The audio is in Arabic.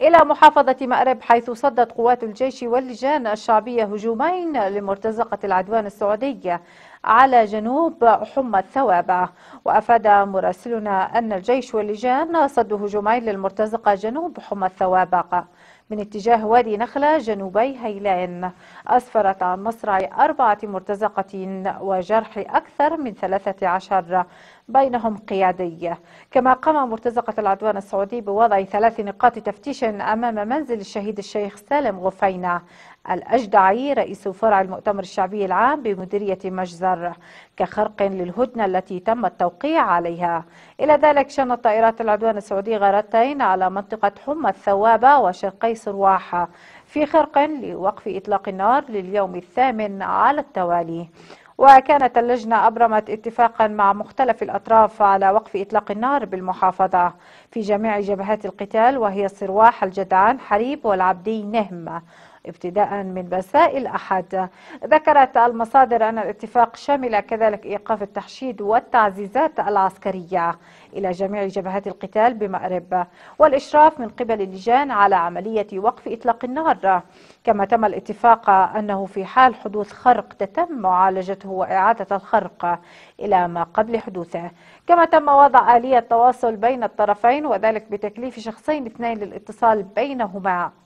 إلى محافظة مأرب حيث صدت قوات الجيش واللجان الشعبية هجومين لمرتزقة العدوان السعودية على جنوب حمى الثوابع وأفاد مراسلنا أن الجيش واللجان صدوا هجومين للمرتزقة جنوب حمى الثوابع من اتجاه وادي نخلة جنوبي هيلان أسفرت عن مصرع أربعة مرتزقة وجرح أكثر من 13 بينهم قيادية كما قام مرتزقة العدوان السعودي بوضع ثلاث نقاط تفتيش أمام منزل الشهيد الشيخ سالم غفينة الأجدعي رئيس فرع المؤتمر الشعبي العام بمديرية مجزر كخرق للهدنة التي تم التوقيع عليها إلى ذلك شنت طائرات العدوان السعودي غارتين على منطقة حمى الثوابة وشرقي سرواحة في خرق لوقف إطلاق النار لليوم الثامن على التوالي وكانت اللجنة أبرمت اتفاقا مع مختلف الأطراف على وقف إطلاق النار بالمحافظة في جميع جبهات القتال وهي الصرواح الجدعان حريب والعبدي نهم ابتداء من مساء الأحد ذكرت المصادر أن الاتفاق شمل كذلك إيقاف التحشيد والتعزيزات العسكرية إلى جميع جبهات القتال بمأرب والإشراف من قبل اللجان على عملية وقف إطلاق النار كما تم الاتفاق أنه في حال حدوث خرق تتم معالجته وإعادة الخرق إلى ما قبل حدوثه كما تم وضع آلية تواصل بين الطرفين وذلك بتكليف شخصين اثنين للاتصال بينهما